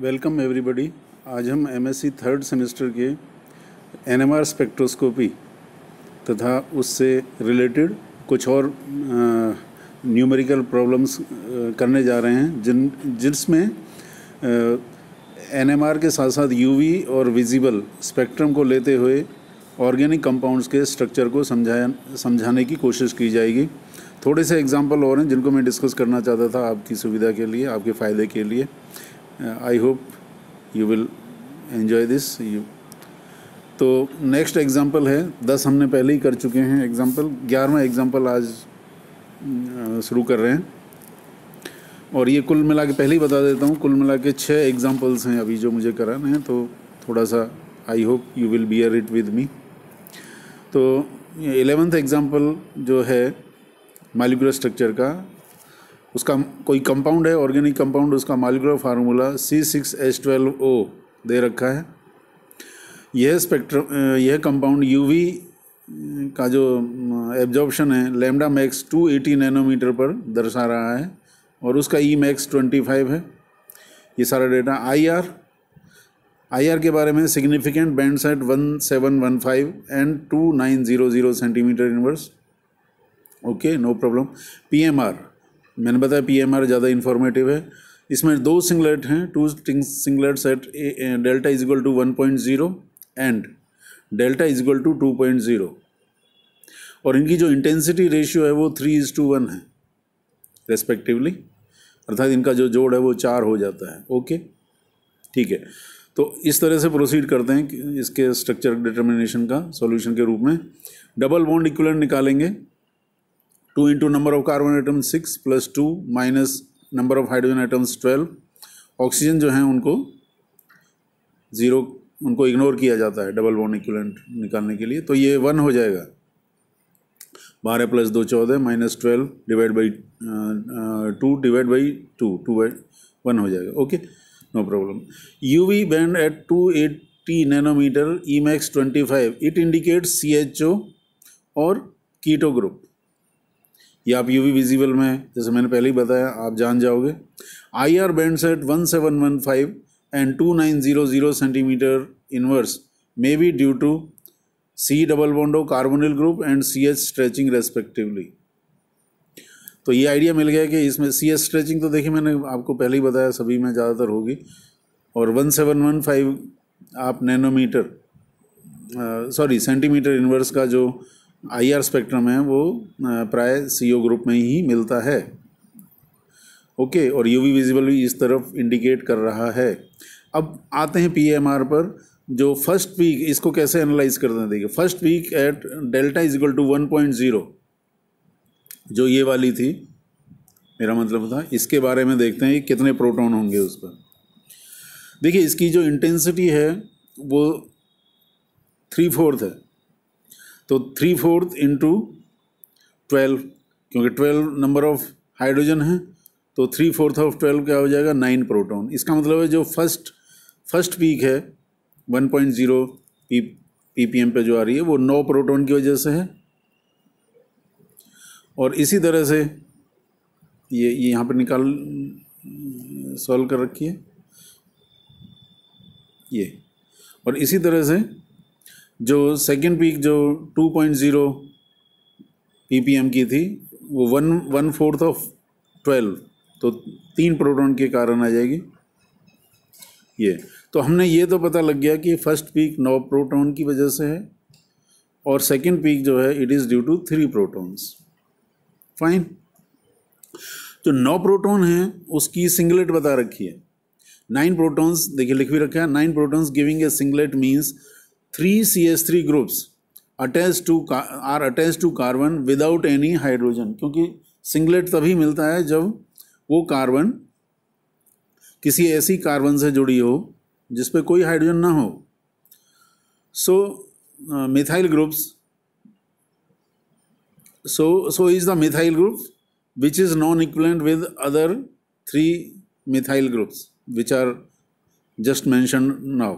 Welcome everybody आज हम MSc third semester के एनएमआर स्पेक्ट्रोस्कोपी तथा उससे रिलेटेड कुछ और न्यूमेरिकल प्रॉब्लम्स करने जा रहे हैं जिन जिसमें एनएमआर के साथ साथ यूवी और विजिबल स्पेक्ट्रम को लेते हुए ऑर्गेनिक कंपाउंड्स के स्ट्रक्चर को समझाया समझाने की कोशिश की जाएगी थोड़े से एग्जांपल और हैं जिनको मैं डिस्कस करना चाहता था आपकी सुविधा के लिए आपके फ़ायदे के लिए I hope you will enjoy this you तो नेक्स्ट एग्ज़ाम्पल है दस हमने पहले ही कर चुके हैं एग्ज़ाम्पल ग्यारहवा एग्ज़ाम्पल आज शुरू कर रहे हैं और ये कुल मिला के पहले ही बता देता हूँ कुल मिला के छः एग्ज़ाम्पल्स हैं अभी जो मुझे कराने हैं तो थोड़ा सा I hope you will bear it with me तो एलेवेंथ एग्ज़ाम्पल जो है मालिकुलर स्ट्रक्चर का उसका कोई कंपाउंड है ऑर्गेनिक कंपाउंड उसका molecular formula C six H twelve O दे रखा है यह स्पेक्ट्रम यह कंपाउंड यूवी का जो एब्जॉर्प्शन है lambda max two eighty nanometre पर दर्शा रहा है और उसका ई मैक्स ट्वेंटी फाइव है ये सारा data I R I R के बारे में significant band set one seven one five and two nine zero zero centimetre inverse okay no problem P M R मैंने बताया पी ज़्यादा इन्फॉर्मेटिव है इसमें दो सिंगलेट हैं two singlets at delta is equal to one point zero and delta is equal to two point zero और इनकी जो इंटेंसिटी रेशियो है वो थ्री इज़ टू वन है रेस्पेक्टिवली अर्थात इनका जो जोड़ है वो चार हो जाता है ओके ठीक है तो इस तरह से प्रोसीड करते हैं इसके स्ट्रक्चर डिटर्मिनेशन का सॉल्यूशन के रूप में डबल बॉन्ड इक्वलेंट निकालेंगे two into number of carbon atom six plus two minus number of hydrogen atoms twelve oxygen जो हैं उनको ज़ीरो उनको इग्नोर किया जाता है डबल बॉन्ड इक्विलेंट निकालने के लिए तो ये वन हो जाएगा बारह प्लस दो चौदह minus twelve divide by two divide by two two by one हो जाएगा okay no problem U V band at two eighty nanometre E max twenty five it indicates C H O और keto group या आप UV visible में है जैसे मैंने पहले ही बताया आप जान जाओगे I R band set one seven one five and two nine zero zero centimetre inverse may be due to C double bond O carbonyl group and C H stretching respectively तो ये आइडिया मिल गया कि इसमें सी एच स्ट्रेचिंग तो देखिए मैंने आपको पहले ही बताया सभी में ज़्यादातर होगी और वन सेवन वन फाइव आप नैनोमीटर सॉरी सेंटीमीटर इन्वर्स का जो आई आर स्पेक्ट्रम है वो प्राय सी ओ ग्रुप में ही मिलता है ओके okay, और यू वी विजिबल भी इस तरफ इंडिकेट कर रहा है अब आते हैं पी एम आर पर जो फर्स्ट वीक इसको कैसे एनालाइज करते हैं देखिए first peak at delta is equal to one point zero जो ये वाली थी मेरा मतलब था इसके बारे में देखते हैं कितने प्रोटॉन होंगे उस पर देखिए इसकी जो इंटेंसिटी है वो थ्री फोर्थ है तो थ्री फोर्थ इंटू ट्वेल्व क्योंकि ट्वेल्व नंबर ऑफ हाइड्रोजन है तो थ्री फोर्थ ऑफ ट्वेल्व क्या हो जाएगा नाइन प्रोटॉन इसका मतलब है जो फर्स्ट फर्स्ट पीक है one point zero P P पे जो आ रही है वो नौ प्रोटॉन की वजह से है और इसी तरह से ये ये यहाँ पर निकाल सॉल्व कर रखी है ये और इसी तरह से जो सेकेंड पीक जो 2.0 एम की थी वो one one fourth of twelve तो तीन प्रोटॉन के कारण आ जाएगी ये तो हमने ये तो पता लग गया कि फर्स्ट पीक नौ प्रोटॉन की वजह से है और सेकेंड पीक जो है it is due to three protons fine जो नौ प्रोटॉन हैं उसकी सिंगलेट बता रखी है नाइन प्रोटॉन्स देखिए लिख भी रखा है nine protons giving a singlet means three CH3 groups attached to are attached to carbon without any hydrogen क्योंकि सिंगलेट तभी मिलता है जब वो कार्बन किसी ऐसी कार्बन से जुड़ी हो जिस पे कोई हाइड्रोजन ना हो so methyl groups so so is the methyl group which is non-equivalent with other three methyl groups which are just mentioned now.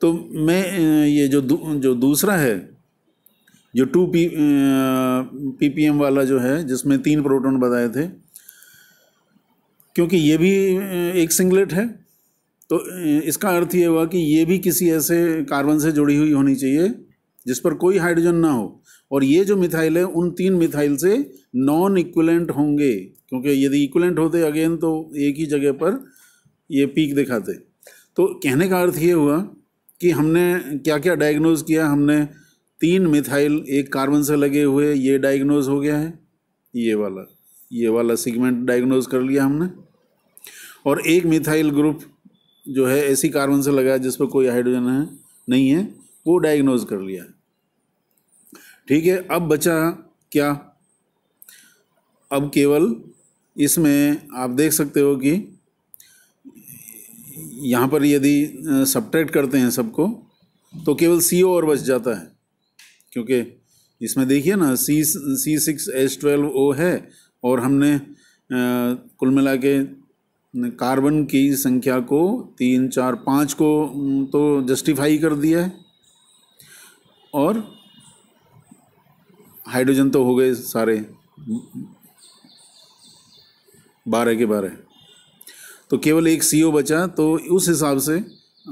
तो मैं ये जो दू, जो दूसरा है जो two P P P M वाला जो है जिसमें तीन प्रोटॉन बताए थे क्योंकि ये भी एक सिंगलेट है तो इसका अर्थ ये हुआ कि ये भी किसी ऐसे कार्बन से जुड़ी हुई होनी चाहिए जिस पर कोई हाइड्रोजन ना हो और ये जो मिथाइल है उन तीन मिथाइल से नॉन इक्वलेंट होंगे क्योंकि यदि इक्वलेंट होते अगेन तो एक ही जगह पर ये पीक दिखाते तो कहने का अर्थ ये हुआ कि हमने क्या क्या डायग्नोज़ किया हमने तीन मिथाइल एक कार्बन से लगे हुए ये डायग्नोज हो गया है ये वाला ये वाला सिगमेंट डायग्नोज कर लिया हमने और एक मिथाइल ग्रुप जो है ऐसी कार्बन से लगा जिस पर कोई हाइड्रोजन है नहीं है वो डायग्नोज कर लिया है ठीक है अब बचा क्या अब केवल इसमें आप देख सकते हो कि यहाँ पर यदि सब्ट्रैक्ट करते हैं सबको तो केवल सी ओ और बच जाता है क्योंकि इसमें देखिए ना C C six H twelve O है और हमने आ, कुल मिला के कार्बन की संख्या को तीन चार पाँच को तो जस्टिफाई कर दिया है और हाइड्रोजन तो हो गए सारे बारह के बारह तो केवल एक सी बचा तो उस हिसाब से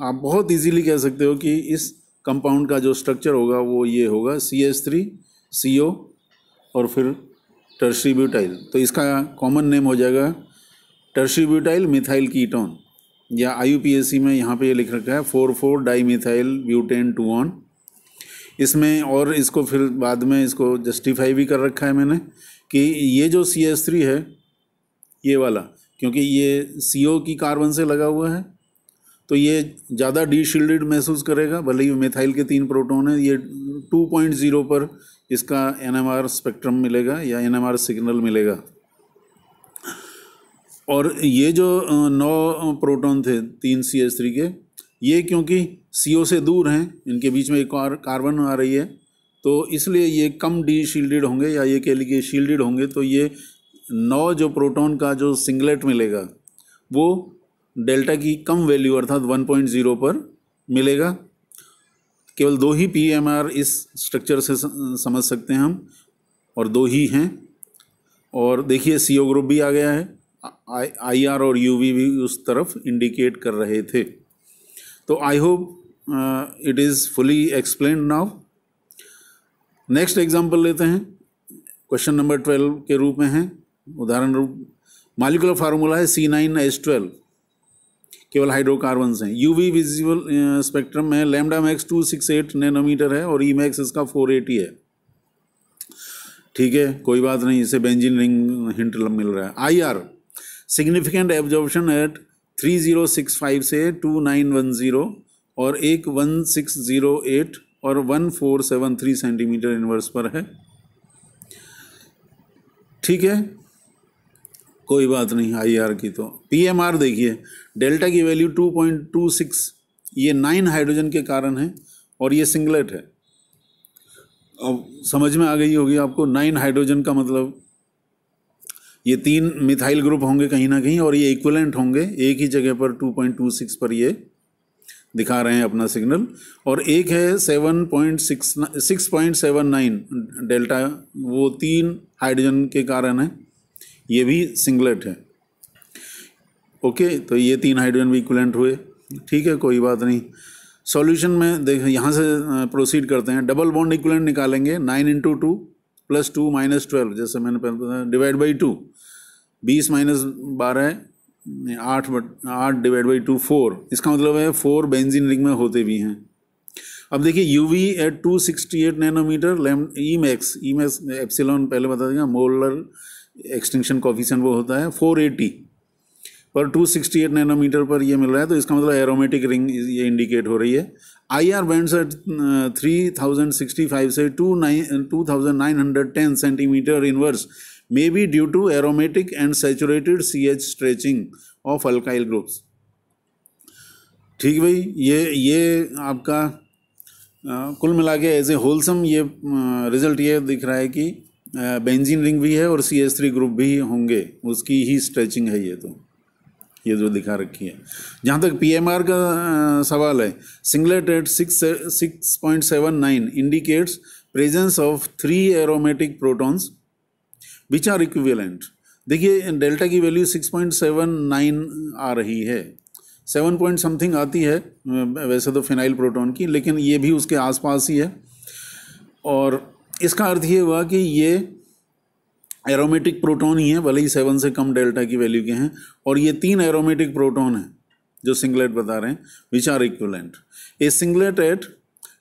आप बहुत इजीली कह सकते हो कि इस कंपाउंड का जो स्ट्रक्चर होगा वो ये होगा सी एस थ्री सी ओ और फिर टर्शी ब्यूटाइल तो इसका कॉमन नेम हो जाएगा टर्शी ब्यूटाइल मिथाइल कीटोन या आई में यहाँ पे ये लिख रखा है four four di methyl butane two one इसमें और इसको फिर बाद में इसको जस्टिफाई भी कर रखा है मैंने कि ये जो सी एस थ्री है ये वाला क्योंकि ये सी की कार्बन से लगा हुआ है तो ये ज़्यादा डी महसूस करेगा भले ही मेथाइल के तीन प्रोटोन है ये 2.0 पर इसका एन स्पेक्ट्रम मिलेगा या एन सिग्नल मिलेगा और ये जो नौ प्रोटोन थे तीन सी एस थ्री के ये क्योंकि सी ओ से दूर हैं इनके बीच में एक और कार्बन आ रही है तो इसलिए ये कम डी शील्डेड होंगे या ये कह लीजिए शील्डेड होंगे तो ये नौ जो प्रोटॉन का जो सिंगलेट मिलेगा वो डेल्टा की कम वैल्यू अर्थात वन पॉइंट ज़ीरो पर मिलेगा केवल दो ही पी एम आर इस स्ट्रक्चर से समझ सकते हैं हम और दो ही हैं और देखिए सी ओ ग्रुप भी आ गया है आई आई आर और यू वी भी उस तरफ इंडिकेट कर रहे थे तो I hope it is fully explain now next example लेते हैं क्वेश्चन नंबर ट्वेल्व के रूप में है उदाहरण रूप मालिकुलर फार्मूला है सी नाइन एस ट्वेल्व केवल हाइड्रोकार्बन हैं यूवी विजिबल स्पेक्ट्रम में lambda max two six eight nanometre है और ई e मैक्स इसका फोर एटी है ठीक है कोई बात नहीं इसे बेंजिन रिंग हिंट मिल रहा है I R significant absorption at three zero six five से टू नाइन वन ज़ीरो और एक वन सिक्स ज़ीरो एट और one four seven three centimetre inverse पर है ठीक है कोई बात नहीं आईआर की तो पीएमआर देखिए डेल्टा की वैल्यू 2.26 ये नाइन हाइड्रोजन के कारण है और ये सिंगलेट है अब समझ में आ गई होगी आपको नाइन हाइड्रोजन का मतलब ये तीन मिथाइल ग्रुप होंगे कहीं ना कहीं और ये इक्वलेंट होंगे एक ही जगह पर 2.26 पर ये दिखा रहे हैं अपना सिग्नल और एक है seven point six six point seven nine delta वो तीन हाइड्रोजन के कारण है ये भी सिंगलेट है ओके तो ये तीन हाइड्रोजन भी इक्वलेंट हुए ठीक है कोई बात नहीं सॉल्यूशन में देख यहाँ से प्रोसीड करते हैं डबल बॉन्ड इक्वलेंट निकालेंगे nine into two plus two minus twelve जैसे मैंने पहले डिवाइड बाई टू बीस माइनस बारह आठ बट आठ डिवाइड बाई टू फोर इसका मतलब है फोर बेंजीन रिंग में होते भी हैं अब देखिए U V at two sixty eight nanometre lambda E max E max epsilon पहले बता देंगे मोलर एक्सटेंशन कॉफिशन वो होता है 480 पर एट नैनोमीटर पर ये मिल रहा है तो इसका मतलब एरोमेटिक रिंग ये इंडिकेट हो रही है I R bands at three thousand sixty five से two nine two thousand nine hundred ten centimetre inverse may be due to aromatic and saturated C H stretching of alkyl groups ठीक भाई ये ये आपका आ, uh, कुल मिला के as a wholesome ये आ, uh, रिजल्ट ये दिख रहा है कि बेंजीन रिंग भी है और सी एस थ्री ग्रुप भी होंगे उसकी ही स्ट्रेचिंग है ये तो ये जो दिखा रखी है जहाँ तक पीएमआर का सवाल है singlet at six six point seven nine indicates presence of three aromatic protons which are equivalent देखिए डेल्टा की value six point seven nine आ रही है सेवन पॉइंट समथिंग आती है वैसे तो फिनाइल प्रोटॉन की लेकिन ये भी उसके आसपास ही है और इसका अर्थ ये हुआ कि ये एरोमेटिक प्रोटॉन ही है भले ही सेवन से कम डेल्टा की वैल्यू के हैं और ये तीन एरोमेटिक प्रोटॉन हैं जो सिंगलेट बता रहे हैं which are equivalent a singlet at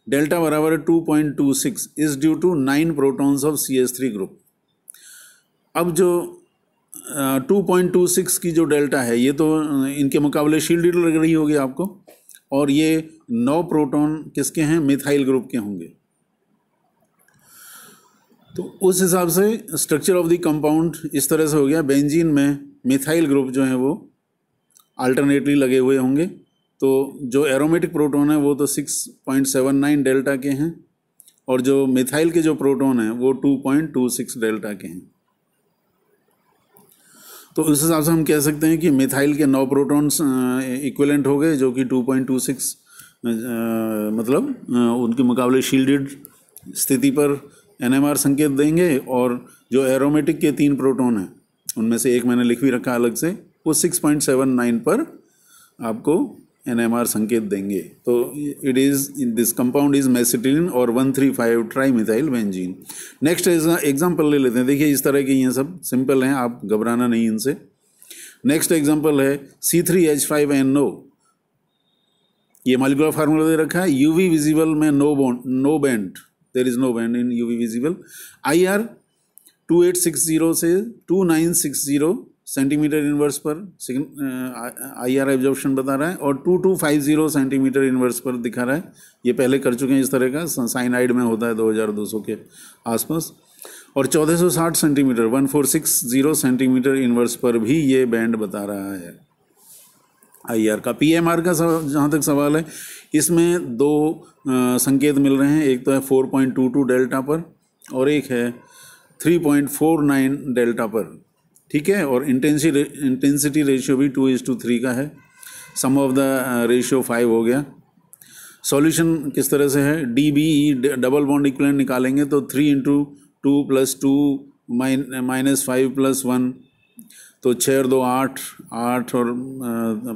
delta बराबर two point two six is due to nine protons of C S three group अब जो टू पॉइंट टू सिक्स की जो डेल्टा है ये तो इनके मुकाबले शील्ड लग रही होगी आपको और ये नौ प्रोटॉन किसके हैं मिथाइल ग्रुप के होंगे तो उस हिसाब से स्ट्रक्चर ऑफ द कंपाउंड इस तरह से हो गया बेंजीन में मिथाइल ग्रुप जो है वो अल्टरनेटली लगे हुए होंगे तो जो एरोमेटिक प्रोटोन है वो तो 6.79 डेल्टा के हैं और जो मिथाइल के जो प्रोटोन हैं वो 2.26 डेल्टा के हैं तो उस हिसाब से हम कह सकते हैं कि मिथाइल के नौ प्रोटोन्स इक्वलेंट हो गए जो कि 2.26 मतलब उनके मुकाबले शील्डेड स्थिति पर एनएमआर संकेत देंगे और जो एरोमेटिक के तीन प्रोटॉन हैं उनमें से एक मैंने लिख भी रखा अलग से वो 6.79 पर आपको एनएमआर संकेत देंगे तो it is this compound is mesitylene और one three five tri methyl benzene next example ले लेते हैं देखिए इस तरह के ये सब सिंपल हैं आप घबराना नहीं इनसे नेक्स्ट एग्जाम्पल है C three H five N no ये मालिकुलर फार्मूला दे रखा है यूवी विजिबल में no bond no band there is no band in V visible I R two eight six zero से two nine six zero centimetre inverse पर I R absorption बता रहा है और two two five zero centimetre inverse पर दिखा रहा है ये पहले कर चुके हैं इस तरह का साइनाइड में होता है दो हज़ार दो सौ के आसपास और 1460 सेंटीमीटर 1460 सेंटीमीटर इन्वर्स पर भी ये बैंड बता रहा है आईआर का पीएमआर का जहाँ तक सवाल है इसमें दो संकेत मिल रहे हैं एक तो है 4.22 डेल्टा पर और एक है 3.49 डेल्टा पर ठीक है और इंटेंसिटी इंटेंसिटी रेशियो भी टू इज टू थ्री का है sum of the ratio five हो गया सॉल्यूशन किस तरह से है D B E double bond equivalent निकालेंगे तो three into two plus two minus five plus one तो छः और दो आठ आठ और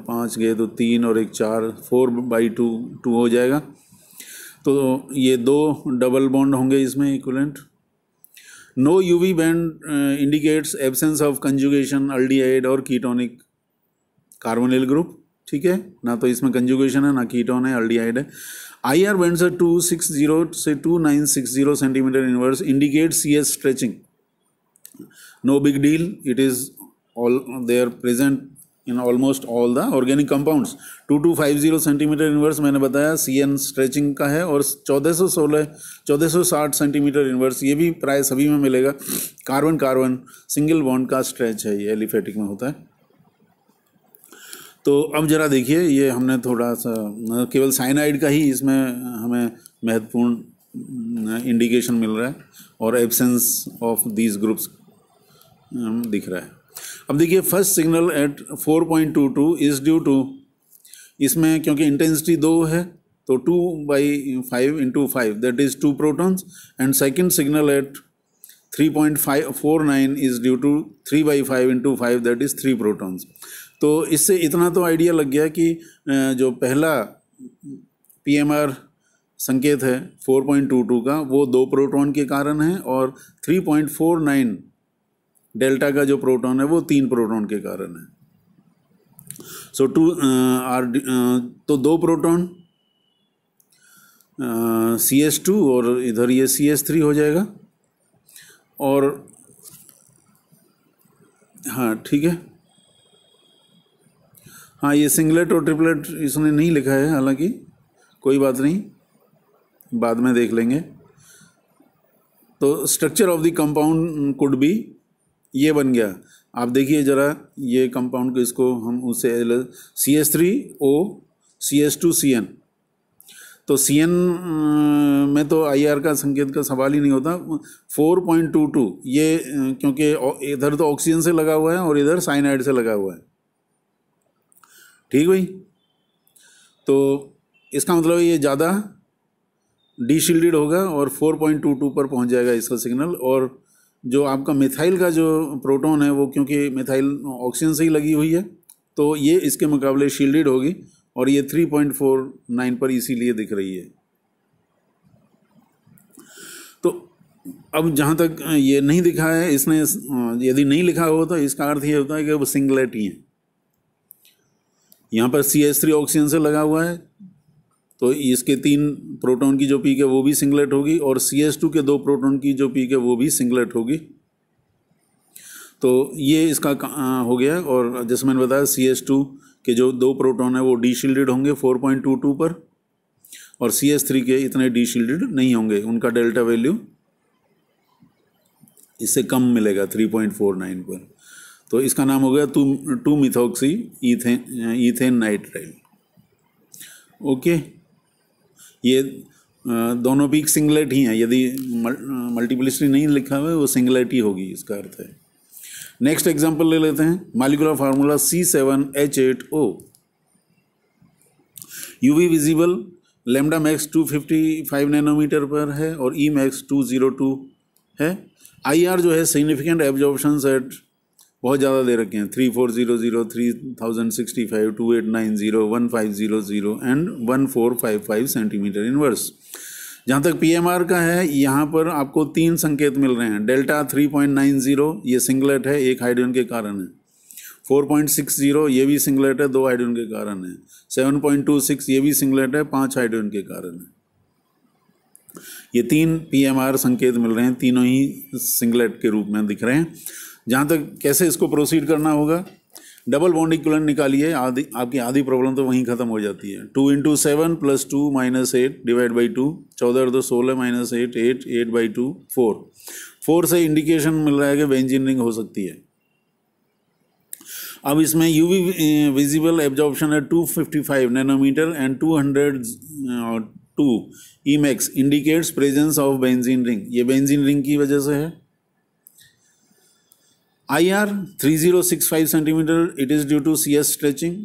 पाँच गए तो तीन और एक चार फोर बाई टू टू हो जाएगा तो ये दो डबल बॉन्ड होंगे इसमें equivalent no UV band indicates absence of conjugation aldehyde और कीटोनिक कार्बोनिल ग्रुप ठीक है ना तो इसमें कंजुगेशन है ना कीटोन है अल्डीहाइड है आई आर बैंड से टू सिक्स जीरो से two nine six zero centimetre inverse indicate C S stretching no big deal it is all they are present in almost all the organic compounds two two five zero centimetre inverse मैंने बताया C N stretching का है और चौदह सौ सोलह चौदह सौ साठ सेंटीमीटर इनवर्स ये भी प्राय सभी में मिलेगा कार्बन कार्बन सिंगल बॉन्ड का स्ट्रेच है ये एलिफेटिक में होता है तो अब ज़रा देखिए ये हमने थोड़ा सा मतलब केवल साइनाइड का ही इसमें हमें महत्वपूर्ण इंडिकेशन मिल रहा है और एबसेंस ऑफ दीज ग्रुप्स दिख रहा है अब देखिए first signal at 4.22 is due to इसमें क्योंकि इंटेंसिटी दो है तो two by five into five that is two protons and second signal at nine is due to three by five into five that is three protons तो इससे इतना तो idea लग गया कि जो पहला पी संकेत है 4.22 का वो दो प्रोटॉन के कारण है और 3.49 डेल्टा का जो प्रोटॉन है वो तीन प्रोटॉन के कारण है सो टू आर तो दो प्रोटॉन सी एस टू और इधर ये सी एस थ्री हो जाएगा और हाँ ठीक है हाँ ये सिंगलेट और ट्रिपलेट इसने नहीं लिखा है हालांकि कोई बात नहीं बाद में देख लेंगे तो structure of the compound could be ये बन गया आप देखिए ज़रा ये कंपाउंड को इसको हम उससे C S three O C S two C N तो सी एन में तो आई आर का संकेत का सवाल ही नहीं होता फोर पॉइंट टू टू ये क्योंकि इधर तो ऑक्सीजन से लगा हुआ है और इधर साइनाइड से लगा हुआ है ठीक भाई तो इसका मतलब ये ज़्यादा डी होगा और फोर पॉइंट टू टू पर पहुंच जाएगा इसका सिग्नल और जो आपका मिथाइल का जो प्रोटॉन है वो क्योंकि मिथाइल ऑक्सीजन से ही लगी हुई है तो ये इसके मुकाबले शील्डेड होगी और ये 3.49 पर इसीलिए दिख रही है तो अब जहाँ तक ये नहीं दिखा है इसने यदि नहीं लिखा हो तो इसका अर्थ ये होता है कि वो सिंगलेट ही है यहाँ पर सी एस थ्री ऑक्सीजन से लगा हुआ है तो इसके तीन प्रोटॉन की जो पीक है वो भी सिंगलेट होगी और सी एस टू के दो प्रोटॉन की जो पीक है वो भी सिंगलेट होगी तो ये इसका हो गया और जैसे मैंने बताया सी एस टू के जो दो प्रोटॉन है वो डी शील्डेड होंगे फोर पॉइंट टू टू पर और सी एस थ्री के इतने डी शील्डेड नहीं होंगे उनका डेल्टा वैल्यू इससे कम मिलेगा थ्री पॉइंट फोर नाइन पर तो इसका नाम हो गया two two methoxy ethane ethane nitrile okay ये दोनों भी सिंगलेट ही हैं यदि मल्टीप्लिसिटी नहीं लिखा हुआ है वो सिंगलेट ही होगी इसका अर्थ है नेक्स्ट एग्जांपल ले लेते हैं molecular formula C seven H eight O U V visible lambda max two fifty five nanometre पर है और E max two zero two है आई आर जो है सिग्निफिकेंट एब्जॉर्बशंस एट बहुत ज़्यादा दे रखे हैं three four zero zero three thousand sixty five two eight nine zero one five zero zero and one four five five centimetre inverse जहाँ तक पीएमआर का है यहाँ पर आपको तीन संकेत मिल रहे हैं delta three point nine zero ये सिंगलेट है एक हाइड्रोजन के कारण है फोर पॉइंट सिक्स जीरो ये भी सिंगलेट है दो हाइड्रोजन के कारण है सेवन पॉइंट टू सिक्स ये भी सिंगलेट है पाँच हाइड्रोजन के कारण है ये तीन पीएमआर संकेत मिल रहे हैं तीनों ही सिंगलेट के रूप में दिख रहे हैं जहाँ तक कैसे इसको प्रोसीड करना होगा डबल बॉन्ड इक्वलेंट निकालिए आधी आपकी आधी प्रॉब्लम तो वहीं ख़त्म हो जाती है two into seven plus two minus eight divide by two चौदह दो सोलह minus eight eight eight by two four four से इंडिकेशन मिल रहा है कि वेंजीनियरिंग हो सकती है अब इसमें यू वी विजिबल एब्जॉर्बेशन है two fifty five nanometre and two hundred two e max indicates presence of benzene ring ये बेंजीन रिंग की वजह से है I R three zero six five centimetre it is due to C S stretching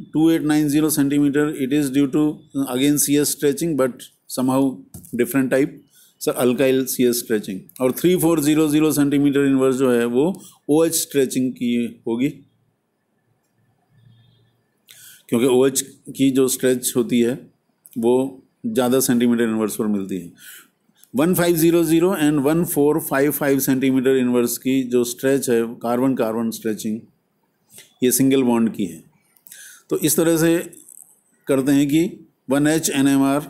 zero centimetre it is due to again C S stretching but somehow different type sir alkyl C S stretching और three four zero zero centimetre inverse जो है वो O H stretching की होगी क्योंकि O H की जो stretch होती है वो ज़्यादा सेंटीमीटर इन्वर्स पर मिलती है 1500 एंड 1455 सेंटीमीटर इनवर्स की जो स्ट्रेच है कार्बन कार्बन स्ट्रेचिंग ये सिंगल बॉन्ड की है तो इस तरह से करते हैं कि one H N M R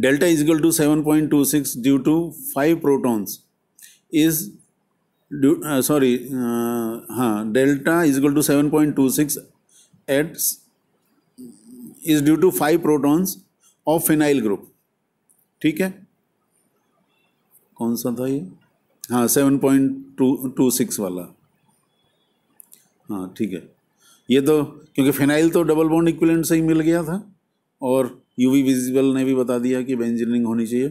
delta is equal two seven point two six due to five protons is sorry हाँ delta is equal two seven point two six eight is due to five protons of phenyl group ठीक है कौन सा था ये हाँ seven point two two six वाला हाँ ठीक है ये तो क्योंकि फिनाइल तो डबल बॉन्ड इक्विलेंट से ही मिल गया था और यूवी विजिबल ने भी बता दिया कि बेंजीनियरिंग होनी चाहिए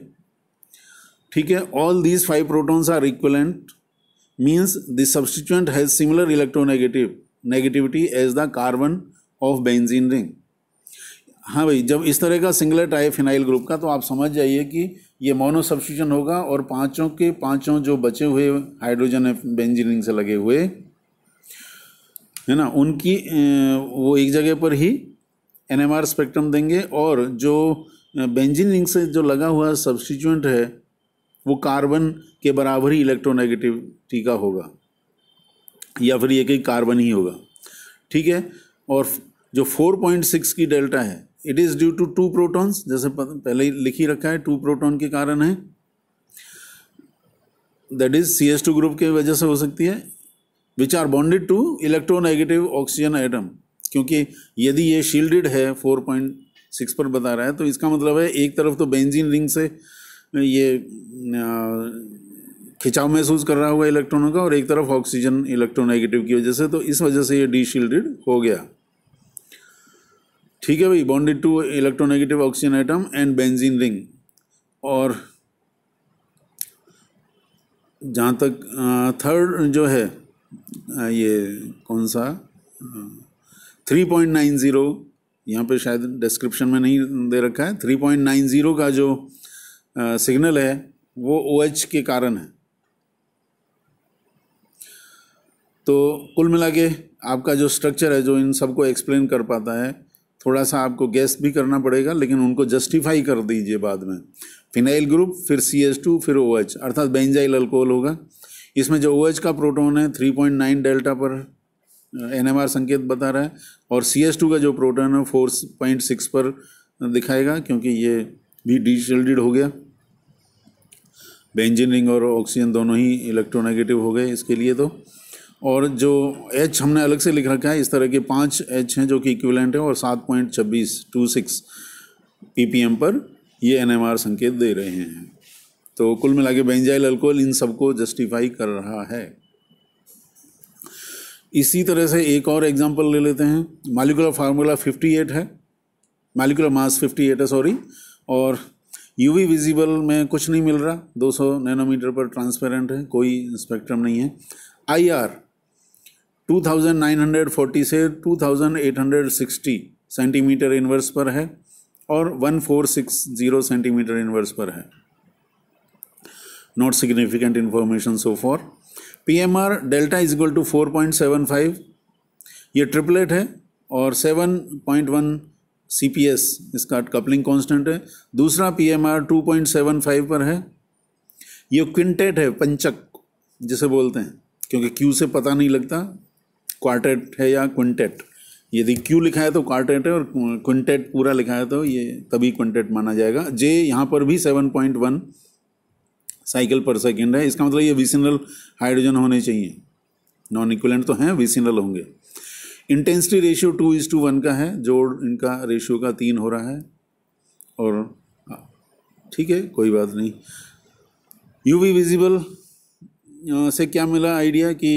ठीक है all these five protons are equivalent means the substituent has similar electronegative negativity as the carbon of benzene ring हाँ भाई जब इस तरह का सिंगलेट आए फिनाइल ग्रुप का तो आप समझ जाइए कि ये मोनो सब्सिट्यूशन होगा और पांचों के पांचों जो बचे हुए हाइड्रोजन बेंजीनिंग से लगे हुए है ना उनकी वो एक जगह पर ही एनएमआर स्पेक्ट्रम देंगे और जो बेंजीनिंग से जो लगा हुआ सब्सटीट्यूंट है वो कार्बन के बराबर ही इलेक्ट्रोनेगेटिव टीका होगा या फिर ये कहीं कार्बन ही होगा ठीक है और जो 4.6 की डेल्टा है it is due to two protons जैसे पहले ही लिख ही रखा है टू प्रोटॉन के कारण है that is C S two group के वजह से हो सकती है which are bonded to electronegative oxygen atom क्योंकि यदि ये शील्डेड है फोर पॉइंट सिक्स पर बता रहा है तो इसका मतलब है एक तरफ तो बेंजीन रिंग से ये खिंचाव महसूस कर रहा होगा इलेक्ट्रॉनों का और एक तरफ ऑक्सीजन इलेक्ट्रोनेगेटिव की वजह से तो इस वजह से ये डी शील्डेड हो गया ठीक है भाई bonded to electronegative oxygen atom and benzene ring और जहाँ तक थर्ड जो है ये कौन सा थ्री पॉइंट नाइन ज़ीरो यहाँ पर शायद डिस्क्रिप्शन में नहीं दे रखा है थ्री पॉइंट नाइन ज़ीरो का जो सिग्नल है वो ओ OH के कारण है तो कुल मिला के आपका जो स्ट्रक्चर है जो इन सबको एक्सप्लेन कर पाता है थोड़ा सा आपको गैस भी करना पड़ेगा लेकिन उनको जस्टिफाई कर दीजिए बाद में फिनाइल ग्रुप फिर सी एस टू फिर ओ एच अर्थात बेंजाइल अल्कोहल होगा इसमें जो ओ एच का प्रोटोन है थ्री पॉइंट नाइन डेल्टा पर एन एम आर संकेत बता रहा है और सी एस टू का जो प्रोटोन है फोर पॉइंट सिक्स पर दिखाएगा क्योंकि ये भी डिजिटल हो गया बेंजिन रिंग और ऑक्सीजन दोनों ही इलेक्ट्रोनेगेटिव हो गए इसके लिए तो और जो एच हमने अलग से लिख रखा है इस तरह के पाँच एच हैं जो कि इक्विवेलेंट हैं और सात पॉइंट छब्बीस टू सिक्स पी पर ये एन संकेत दे रहे हैं तो कुल मिला के बेंजाइल अल्कोहल इन सबको जस्टिफाई कर रहा है इसी तरह से एक और एग्जांपल ले लेते हैं मालिकुलर फार्मूला 58 है मालिकुलर मास 58 है सॉरी और यूवी विजिबल में कुछ नहीं मिल रहा 200 नैनोमीटर पर ट्रांसपेरेंट है कोई स्पेक्ट्रम नहीं है आईआर 2940 से 2860 सेंटीमीटर इन्वर्स पर है और 1460 सेंटीमीटर इन्वर्स पर है not significant information so for P M R delta is equal to four point seven five ये ट्रिपलेट है और seven point one C P S इसका कपलिंग कांस्टेंट है दूसरा P M R two point seven five पर है ये quintet है पंचक जिसे बोलते हैं क्योंकि क्यू से पता नहीं लगता क्वार्टेट है या क्विंटेट यदि क्यू लिखा है तो क्वार्टेट है और क्विंटेट पूरा लिखा है तो ये तभी क्विंटेट माना जाएगा जे यहाँ पर भी सेवन पॉइंट वन साइकिल पर सेकेंड है इसका मतलब ये विसिनल हाइड्रोजन होने चाहिए नॉन इक्वलेंट तो हैं विसिनल होंगे intensity ratio two is to one का है जोड़ इनका रेशियो का तीन हो रहा है और हाँ, ठीक है कोई बात नहीं यूवी विजिबल से क्या मिला आइडिया कि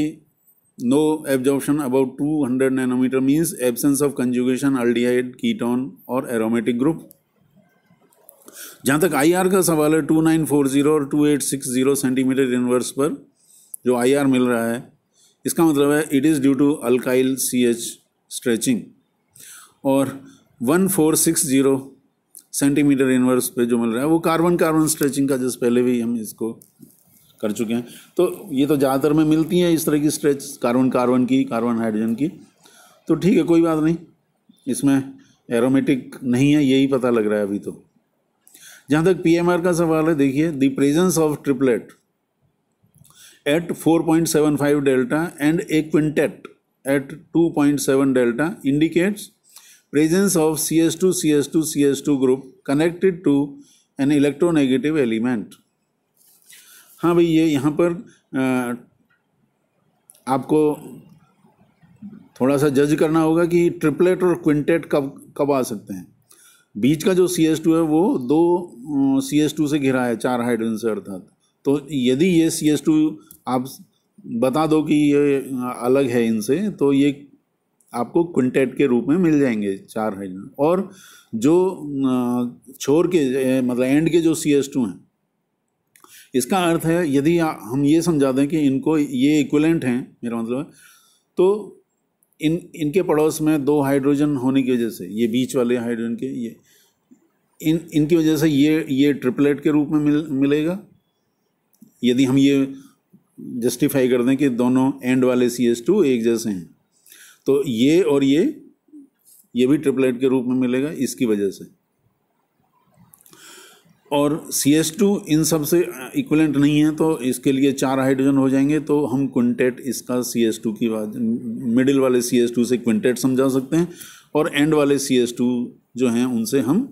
no absorption to 200 nanometer means absence of conjugation aldehyde ketone और aromatic group जहाँ तक आई का सवाल है 2940 और 2860 सेंटीमीटर इनवर्स पर जो आई मिल रहा है इसका मतलब है it is due to alkyl C H stretching और 1460 सेंटीमीटर इनवर्स पे जो मिल रहा है वो कार्बन कार्बन स्ट्रेचिंग का जिस पहले भी हम इसको कर चुके हैं तो ये तो ज़्यादातर में मिलती हैं इस तरह की स्ट्रेच कार्बन कार्बन की कार्बन हाइड्रोजन की तो ठीक है कोई बात नहीं इसमें एरोमेटिक नहीं है यही पता लग रहा है अभी तो जहाँ तक पी का सवाल है देखिए the presence of triplet at 4.75 delta and a quintet at 2.7 delta indicates presence of C S two C S two C S two group connected to an electronegative element हाँ भाई ये यहाँ पर आपको थोड़ा सा जज करना होगा कि ट्रिपलेट और क्विंटेट कब कब आ सकते हैं बीच का जो सी एस टू है वो दो सी एस टू से घिरा है चार हाइड्रोजन से अर्थात तो यदि ये सी एस टू आप बता दो कि ये अलग है इनसे तो ये आपको क्विंटेट के रूप में मिल जाएंगे चार हाइड्रोजन और जो छोर के मतलब एंड के जो सी एस टू हैं इसका अर्थ है यदि हम ये समझा दें कि इनको ये इक्वलेंट हैं मेरा मतलब है तो इन इनके पड़ोस में दो हाइड्रोजन होने की वजह से ये बीच वाले हाइड्रोजन के ये इन इनकी वजह से ये ये ट्रिपलेट के रूप में मिल मिलेगा यदि हम ये जस्टिफाई कर दें कि दोनों एंड वाले सी एस टू एक जैसे हैं तो ये और ये ये भी ट्रिपलेट के रूप में मिलेगा इसकी वजह से और सी एस टू इन सब से इक्वलेंट नहीं है तो इसके लिए चार हाइड्रोजन हो जाएंगे तो हम क्विंटेट इसका सी एस टू की बात मिडिल वाले सी एस टू से क्विंटेट समझा सकते हैं और एंड वाले सी एस टू जो हैं उनसे हम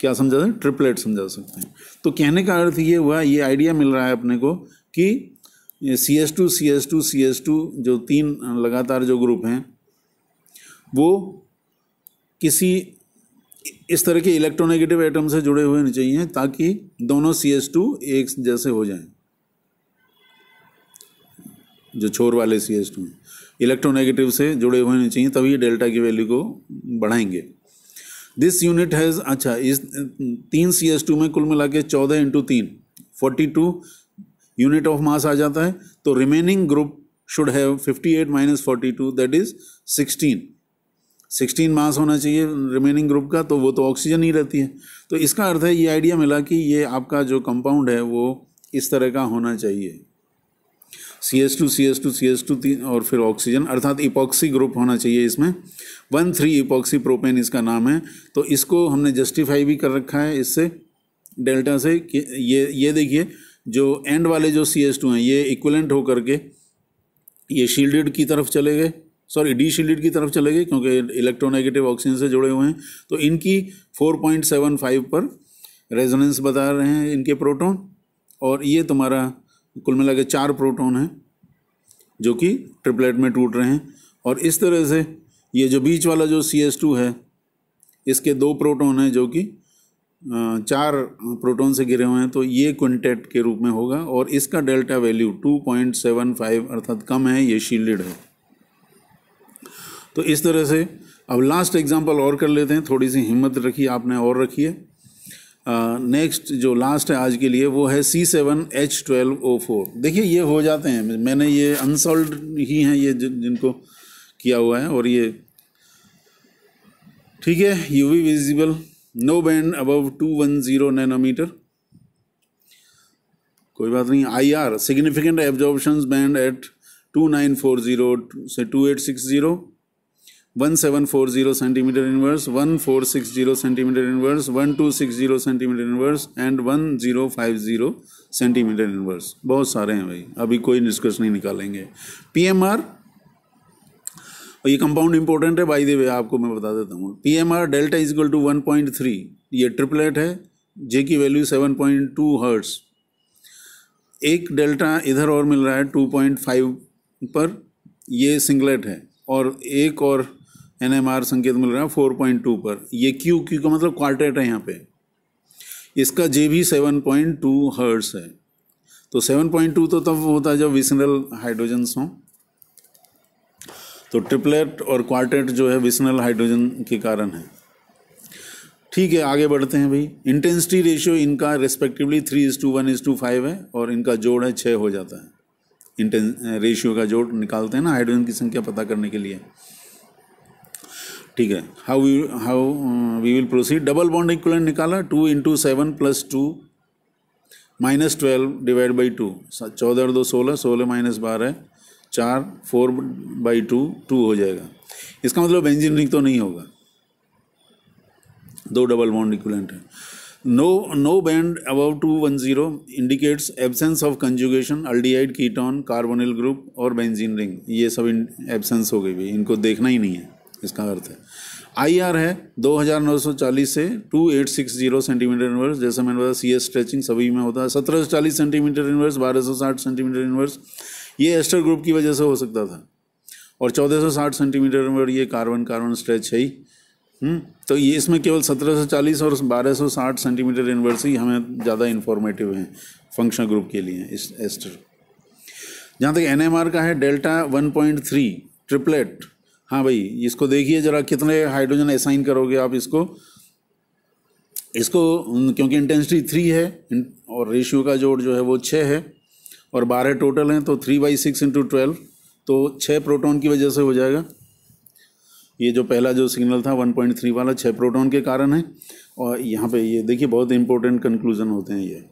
क्या समझा सकते हैं ट्रिपलेट समझा सकते हैं तो कहने का अर्थ ये हुआ ये आइडिया मिल रहा है अपने को कि C S two C S two C S two जो तीन लगातार जो ग्रुप हैं वो किसी इस तरह के इलेक्ट्रोनेगेटिव एटम से जुड़े हुए होने चाहिए ताकि दोनों सी एस टू एक जैसे हो जाएं जो छोर वाले सी एस टू इलेक्ट्रोनेगेटिव से जुड़े हुए होने चाहिए तभी डेल्टा की वैल्यू को बढ़ाएंगे दिस यूनिट हैज़ अच्छा इस तीन सी एस टू में कुल मिला के चौदह इंटू तीन forty two unit of mass आ जाता है तो remaining group should have fifty eight minus forty two that is sixteen sixteen mass होना चाहिए रिमेनिंग ग्रुप का तो वो तो ऑक्सीजन ही रहती है तो इसका अर्थ है ये आइडिया मिला कि ये आपका जो कंपाउंड है वो इस तरह का होना चाहिए C S two C S two C S two तीन और फिर ऑक्सीजन अर्थात इपॉक्सी ग्रुप होना चाहिए इसमें वन थ्री इपॉक्सी प्रोपेन इसका नाम है तो इसको हमने जस्टिफाई भी कर रखा है इससे डेल्टा से कि ये ये देखिए जो एंड वाले जो सी एस टू हैं ये इक्वलेंट होकर के ये शील्डेड की तरफ चले गए सॉरी डी शील्ड की तरफ चले गए क्योंकि इलेक्ट्रोनेगेटिव ऑक्सीजन से जुड़े हुए हैं तो इनकी 4.75 पर रेजोनेंस बता रहे हैं इनके प्रोटॉन और ये तुम्हारा कुल मिला के चार प्रोटॉन हैं जो कि ट्रिपलेट में टूट रहे हैं और इस तरह से ये जो बीच वाला जो सी एस टू है इसके दो प्रोटोन हैं जो कि चार प्रोटॉन से गिरे हुए हैं तो ये क्विंटेट के रूप में होगा और इसका डेल्टा वैल्यू 2.75 अर्थात कम है ये शील्डेड है तो इस तरह से अब लास्ट एग्जांपल और कर लेते हैं थोड़ी सी हिम्मत रखी आपने और रखी है नेक्स्ट जो लास्ट है आज के लिए वो है C seven H twelve O four देखिए ये हो जाते हैं मैंने ये अनसॉल्व ही हैं ये जिन, जिनको किया हुआ है और ये ठीक है U V visible no band above two one zero nanometre कोई बात नहीं I R significant absorption band at two nine four zero से two eight six zero one seven four zero centimetre inverse one four six zero centimetre inverse one two six zero centimetre inverse and one zero five zero centimetre inverse बहुत सारे हैं भाई अभी कोई निष्कर्ष नहीं निकालेंगे पी एम आर ये कंपाउंड इंपॉर्टेंट है बाई दे आपको मैं बता देता हूँ P M R delta is equal to one point three ये ट्रिपलेट है जे की value seven point two hertz एक डेल्टा इधर और मिल रहा है टू पॉइंट फाइव पर ये सिंगलेट है और एक और आर संकेत मिल रहा है फोर पॉइंट टू पर ये क्यू क्यू का मतलब क्वार्टेट है यहाँ पे इसका जे भी सेवन पॉइंट टू हर्ट्स है तो सेवन पॉइंट टू तो तब होता है जब विसनल हाइड्रोजन्स हों तो ट्रिपलेट और क्वार्टेट जो है विसनल हाइड्रोजन के कारण है ठीक है आगे बढ़ते हैं भाई इंटेंसिटी रेशियो इनका respectively three is to one is to five है और इनका जोड़ है छः हो जाता है इंटें रेशियो का जोड़ निकालते हैं ना हाइड्रोजन की संख्या पता करने के लिए ठीक है how how we will proceed double bond equivalent निकाला two into seven plus two minus twelve divide by two चौदह दो सोलह सोलह माइनस बारह चार फोर बाई टू टू हो जाएगा इसका मतलब इंजीनियरिंग तो नहीं होगा दो डबल बॉन्ड इक्वलेंट है no no band above two one zero indicates absence of conjugation aldehyde ketone carbonyl group और बेंजीन रिंग ये सब एबसेंस हो गई भी इनको देखना ही नहीं है इसका अर्थ है आईआर है 2940 से 2860 सेंटीमीटर इनवर्स जैसे मैंने बताया सी स्ट्रेचिंग सभी में होता है चालीस सेंटीमीटर इनवर्स 1260 सेंटीमीटर इनवर्स ये एस्टर ग्रुप की वजह से हो सकता था और 1460 सेंटीमीटर इनवर्स ये कार्बन कार्बन स्ट्रेच है ही हम्म, तो ये इसमें केवल 1740 और 1260 सेंटीमीटर इनवर्स ही हमें ज़्यादा इन्फॉर्मेटिव हैं फंक्शन ग्रुप के लिए इस एस्टर जहाँ तक एन का है delta one point three triplet हाँ भाई इसको देखिए ज़रा कितने हाइड्रोजन असाइन करोगे आप इसको इसको क्योंकि इंटेंसिटी थ्री है और रेशियो का जोड़ जो है वो छः है और बारह टोटल हैं तो three by six into twelve तो छः प्रोटॉन की वजह से हो जाएगा ये जो पहला जो सिग्नल था 1.3 वाला छः प्रोटॉन के कारण है और यहाँ पे ये देखिए बहुत इंपॉर्टेंट कंक्लूजन होते हैं ये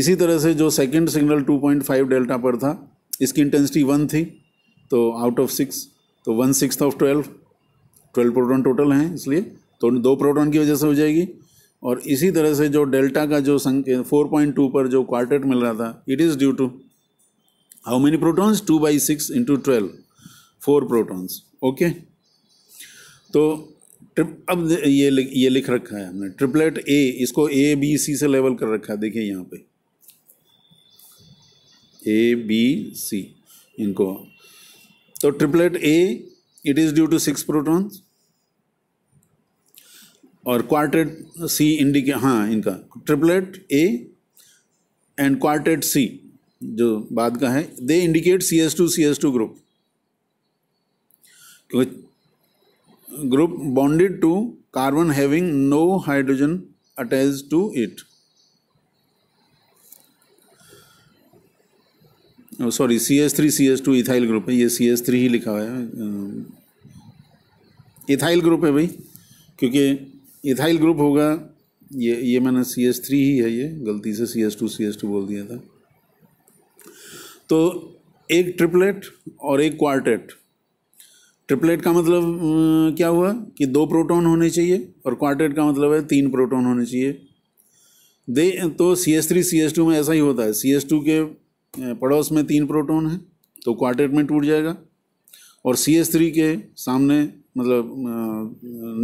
इसी तरह से जो सेकंड सिग्नल 2.5 डेल्टा पर था इसकी इंटेंसिटी वन थी तो आउट ऑफ सिक्स तो one six of twelve twelve proton total हैं इसलिए तो दो प्रोटोन की वजह से हो जाएगी और इसी तरह से जो डेल्टा का जो संकेत फोर पॉइंट टू पर जो क्वार्टेट मिल रहा था it is due to how many protons two by six into twelve four protons okay तो ट्रिप अब ये ये लिख रखा है हमने ट्रिपलेट ए इसको ए बी सी से लेवल कर रखा है देखिए यहाँ पे ए बी सी इनको तो triplet A it is due to six protons और क्वार्टेट सी इंडिके हाँ इनका triplet A and quartet C जो बाद का है they indicate C S two C S two group क्योंकि group bonded to carbon having no hydrogen attach to it sorry C S three C S two ethyl group है ये सी S three ही लिखा हुआ है इथाइल ग्रुप है भाई क्योंकि ethyl group होगा ये ये मैंने सी एस थ्री ही है ये गलती से C S two C S two बोल दिया था तो एक ट्रिपलेट और एक क्वार्टेट ट्रिपलेट का मतलब क्या हुआ कि दो प्रोटॉन होने चाहिए और क्वार्टेट का मतलब है तीन प्रोटॉन होने चाहिए दे तो C S three C S two में ऐसा ही होता है सी एस टू के पड़ोस में तीन प्रोटॉन है तो क्वार्टेट में टूट जाएगा और सी एस थ्री के सामने मतलब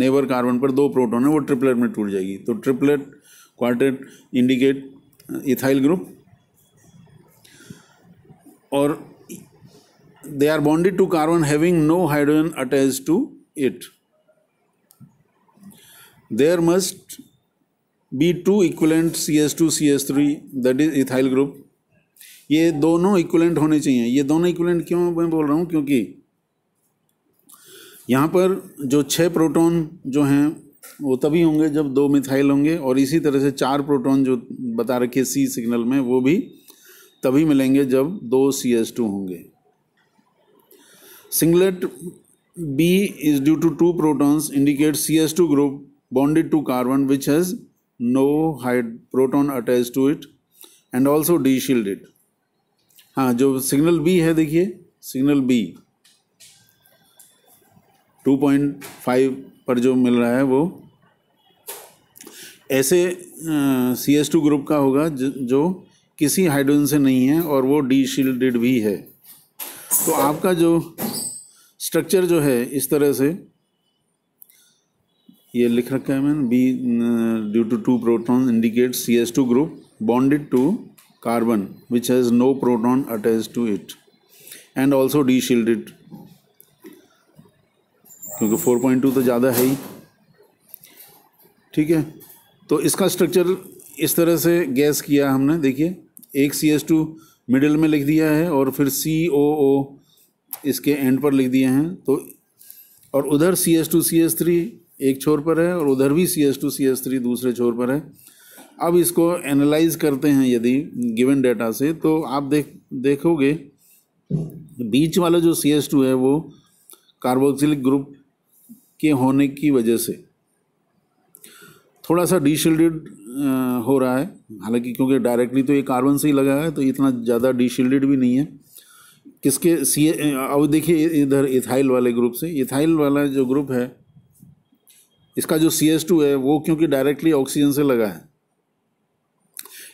नेबर कार्बन पर दो प्रोटॉन है वो ट्रिपलेट में टूट जाएगी तो triplet quartet indicate ethyl group और they are bonded to carbon having no hydrogen attach to it there must be two equivalent C S two C S three that is ethyl group ये दोनों equivalent होने चाहिए ये दोनों equivalent क्यों मैं बोल रहा हूँ क्योंकि यहाँ पर जो छः प्रोटॉन जो हैं वो तभी होंगे जब दो मिथाइल होंगे और इसी तरह से चार प्रोटॉन जो बता रखे सी सिग्नल में वो भी तभी मिलेंगे जब दो सी एस टू होंगे singlet B is due to two protons indicate C S two group bonded to carbon which has no proton attached to it and also it हाँ जो सिग्नल बी है देखिए सिग्नल बी 2.5 पर जो मिल रहा है वो ऐसे सी एस टू ग्रुप का होगा ज, जो किसी हाइड्रोजन से नहीं है और वो डी शील्डेड भी है तो आपका जो स्ट्रक्चर जो है इस तरह से ये लिख रखा है मैंने B due to two proton indicate C S two group bonded to carbon which has no proton attached to it and also D shielded क्योंकि 4.2 तो ज़्यादा है ही ठीक है तो इसका स्ट्रक्चर इस तरह से गैस किया हमने देखिए एक सी एस टू मिडिल में लिख दिया है और फिर सी ओ ओ इसके एंड पर लिख दिए हैं तो और उधर C S two C S three एक छोर पर है और उधर भी C S two C S three दूसरे छोर पर है अब इसको एनालाइज करते हैं यदि गिवन डाटा से तो आप देख देखोगे बीच वाला जो सी एस टू है वो कार्बोक्सिलिक ग्रुप के होने की वजह से थोड़ा सा डीशील्डेड हो रहा है हालांकि क्योंकि डायरेक्टली तो ये कार्बन से ही लगा है तो इतना ज़्यादा डीशील्डेड भी नहीं है किसके सी अब देखिए इधर इथाइल वाले ग्रुप से इथाइल वाला जो ग्रुप है इसका जो सी एस टू है वो क्योंकि डायरेक्टली ऑक्सीजन से लगा है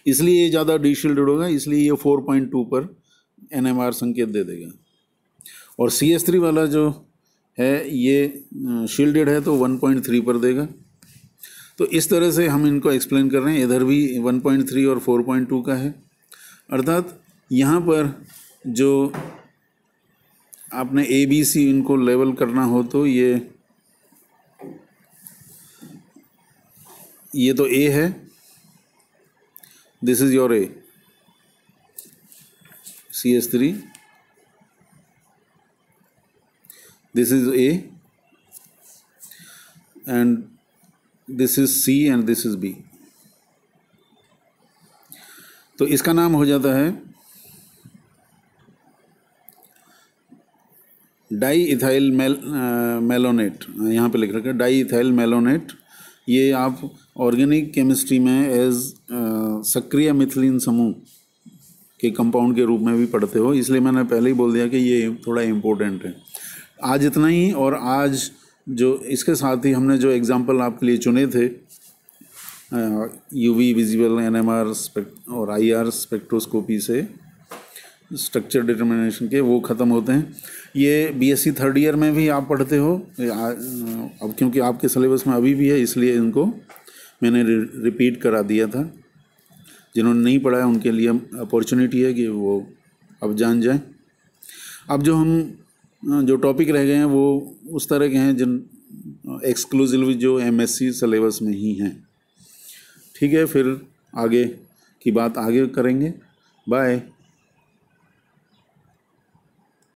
इसलिए ये ज़्यादा डिशील्डेड होगा इसलिए ये फोर पॉइंट टू पर एन एम आर संकेत दे देगा और सी एस थ्री वाला जो है ये शील्डेड है तो वन पॉइंट थ्री पर देगा तो इस तरह से हम इनको एक्सप्लेन कर रहे हैं इधर भी वन पॉइंट थ्री और फोर पॉइंट टू का है अर्थात यहाँ पर जो आपने ए बी सी इनको लेवल करना हो तो ये ये तो ए है this is your A CS3 this is A and this is C and this is B तो इसका नाम हो जाता है डाई इथाइल मेल मेलोनेट यहाँ पे लिख रखा है डाई इथाइल मेलोनेट ये आप ऑर्गेनिक केमिस्ट्री में एज सक्रिय मिथिलीन समूह के कंपाउंड के रूप में भी पढ़ते हो इसलिए मैंने पहले ही बोल दिया कि ये थोड़ा इम्पोर्टेंट है आज इतना ही और आज जो इसके साथ ही हमने जो एग्ज़ाम्पल आपके लिए चुने थे U V visible N M R और आई आर स्पेक्ट्रोस्कोपी से स्ट्रक्चर डिटर्मिनेशन के वो ख़त्म होते हैं ये बीएससी थर्ड ईयर में भी आप पढ़ते हो अब क्योंकि आपके सिलेबस में अभी भी है इसलिए इनको मैंने रिपीट करा दिया था जिन्होंने नहीं पढ़ा है उनके लिए अपॉर्चुनिटी है कि वो अब जान जाएं अब जो हम जो टॉपिक रह गए हैं वो उस तरह के हैं जिन एक्सक्लूसिव जो एमएससी सिलेबस में ही हैं ठीक है फिर आगे की बात आगे करेंगे बाय